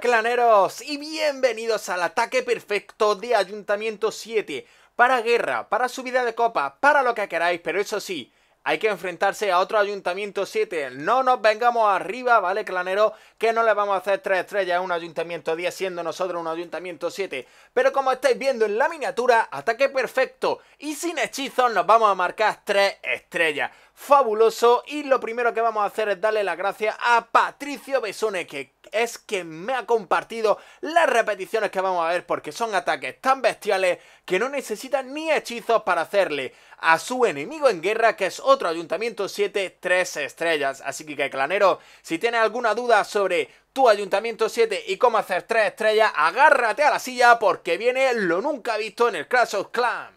claneros y bienvenidos al ataque perfecto de Ayuntamiento 7 para guerra, para subida de copa, para lo que queráis, pero eso sí, hay que enfrentarse a otro Ayuntamiento 7. No nos vengamos arriba, ¿vale, clanero? Que no le vamos a hacer tres estrellas a un Ayuntamiento 10 siendo nosotros un Ayuntamiento 7. Pero como estáis viendo en la miniatura, ataque perfecto y sin hechizos nos vamos a marcar tres estrellas. Fabuloso y lo primero que vamos a hacer es darle las gracias a Patricio Besone que es que me ha compartido las repeticiones que vamos a ver porque son ataques tan bestiales que no necesitan ni hechizos para hacerle a su enemigo en guerra que es otro ayuntamiento 7 3 estrellas. Así que clanero, si tienes alguna duda sobre tu ayuntamiento 7 y cómo hacer 3 estrellas, agárrate a la silla porque viene lo nunca visto en el Clash of Clans.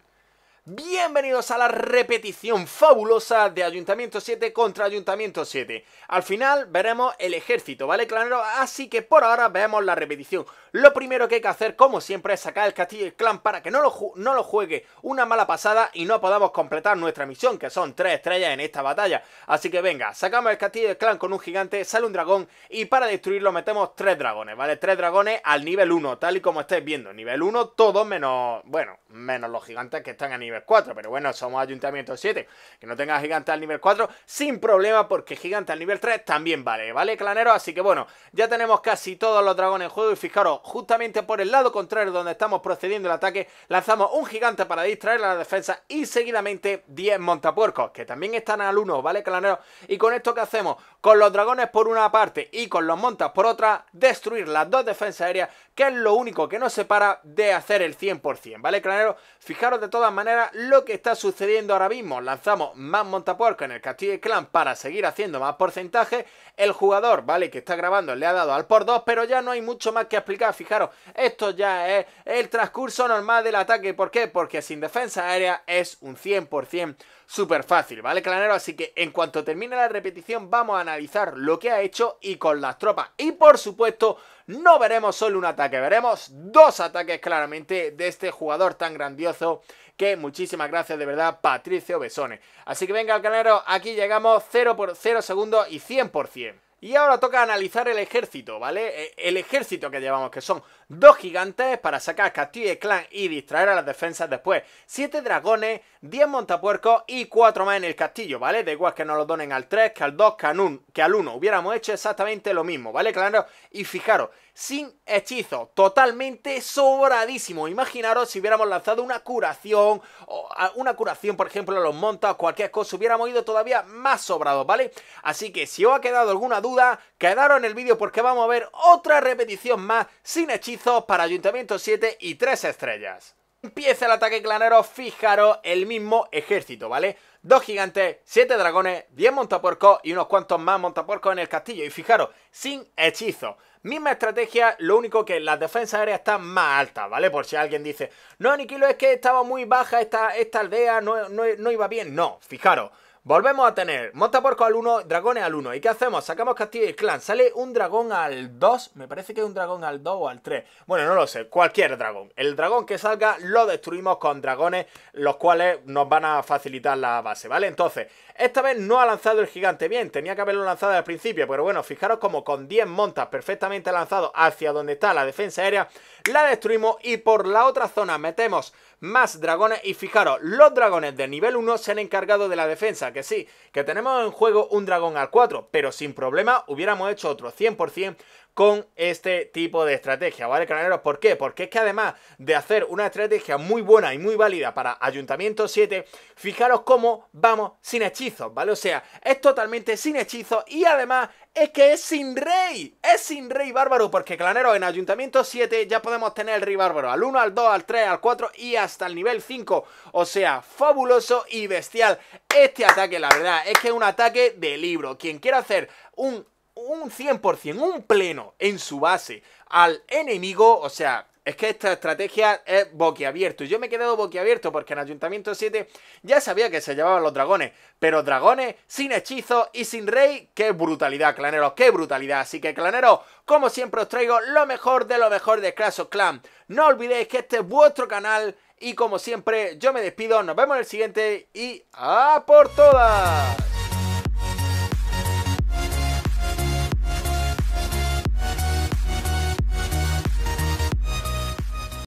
Bienvenidos a la repetición fabulosa de Ayuntamiento 7 contra Ayuntamiento 7. Al final veremos el ejército, ¿vale, clanero? Así que por ahora veamos la repetición. Lo primero que hay que hacer, como siempre, es sacar el castillo del clan para que no lo, no lo juegue una mala pasada y no podamos completar nuestra misión, que son tres estrellas en esta batalla. Así que venga, sacamos el castillo del clan con un gigante, sale un dragón y para destruirlo metemos tres dragones, ¿vale? Tres dragones al nivel 1, tal y como estáis viendo. Nivel 1, todos menos, bueno, menos los gigantes que están a nivel nivel 4, pero bueno, somos ayuntamiento 7, que no tenga gigante al nivel 4, sin problema, porque gigante al nivel 3 también vale, ¿vale, clanero? Así que bueno, ya tenemos casi todos los dragones en juego y fijaros, justamente por el lado contrario donde estamos procediendo el ataque, lanzamos un gigante para distraer a la defensa y seguidamente 10 montapuercos, que también están al 1, ¿vale, clanero? Y con esto que hacemos, con los dragones por una parte y con los montas por otra, destruir las dos defensas aéreas, que es lo único que nos separa de hacer el 100%, ¿vale, clanero? Fijaros de todas maneras lo que está sucediendo ahora mismo. Lanzamos más montapuerca en el castillo de clan para seguir haciendo más porcentaje. El jugador, ¿vale? Que está grabando le ha dado al por 2, pero ya no hay mucho más que explicar. Fijaros, esto ya es el transcurso normal del ataque. ¿Por qué? Porque sin defensa aérea es un 100% súper fácil, ¿vale, clanero? Así que en cuanto termine la repetición vamos a analizar lo que ha hecho y con las tropas. Y por supuesto no veremos solo un ataque, veremos dos ataques claramente de este jugador tan grandioso que muchísimas gracias de verdad Patricio Besone. Así que venga, canero. aquí llegamos 0 por 0 segundos y 100%. Y ahora toca analizar el ejército, ¿vale? E, el ejército que llevamos, que son dos gigantes para sacar castillo y Clan y distraer a las defensas después. Siete dragones, diez montapuercos y cuatro más en el castillo, ¿vale? de igual que nos lo donen al 3, que al 2, que al que al Hubiéramos hecho exactamente lo mismo, ¿vale? Claro, y fijaros, sin hechizo, totalmente sobradísimo. Imaginaros si hubiéramos lanzado una curación, o una curación, por ejemplo, a los montas, cualquier cosa, hubiéramos ido todavía más sobrados, ¿vale? Así que si os ha quedado alguna duda, quedaron en el vídeo porque vamos a ver otra repetición más sin hechizos para Ayuntamiento 7 y 3 estrellas. Empieza el ataque clanero, fijaros, el mismo ejército, ¿vale? Dos gigantes, siete dragones, 10 montapuercos y unos cuantos más montapuercos en el castillo. Y fijaros, sin hechizo. Misma estrategia, lo único que las defensas aéreas están más altas, ¿vale? Por si alguien dice, no, Aniquilo es que estaba muy baja esta, esta aldea, no, no iba bien. No, fijaros. Volvemos a tener monta porco al 1, dragones al 1. ¿Y qué hacemos? Sacamos castillo y Clan. Sale un dragón al 2. Me parece que es un dragón al 2 o al 3. Bueno, no lo sé. Cualquier dragón. El dragón que salga lo destruimos con dragones, los cuales nos van a facilitar la base, ¿vale? Entonces, esta vez no ha lanzado el gigante bien. Tenía que haberlo lanzado al principio. Pero bueno, fijaros como con 10 montas perfectamente lanzado hacia donde está la defensa aérea, la destruimos y por la otra zona metemos más dragones. Y fijaros, los dragones de nivel 1 se han encargado de la defensa, que sí, que tenemos en juego un dragón al 4, pero sin problema hubiéramos hecho otro 100% con este tipo de estrategia, ¿vale, claneros? ¿Por qué? Porque es que además de hacer una estrategia muy buena y muy válida para Ayuntamiento 7, fijaros cómo vamos sin hechizos, ¿vale? O sea, es totalmente sin hechizos y además es que es sin rey, es sin rey bárbaro, porque claneros en Ayuntamiento 7 ya podemos tener el rey bárbaro al 1, al 2, al 3, al 4 y hasta el nivel 5, o sea, fabuloso y bestial. Este ataque, la verdad, es que es un ataque de libro. Quien quiera hacer un un 100%, un pleno en su base al enemigo, o sea, es que esta estrategia es boquiabierto. Y yo me he quedado boquiabierto porque en Ayuntamiento 7 ya sabía que se llevaban los dragones. Pero dragones sin hechizos y sin rey. ¡Qué brutalidad, claneros! ¡Qué brutalidad! Así que, claneros, como siempre os traigo lo mejor de lo mejor de Clash of Clans. No olvidéis que este es vuestro canal. Y como siempre, yo me despido. Nos vemos en el siguiente. Y ¡a por todas!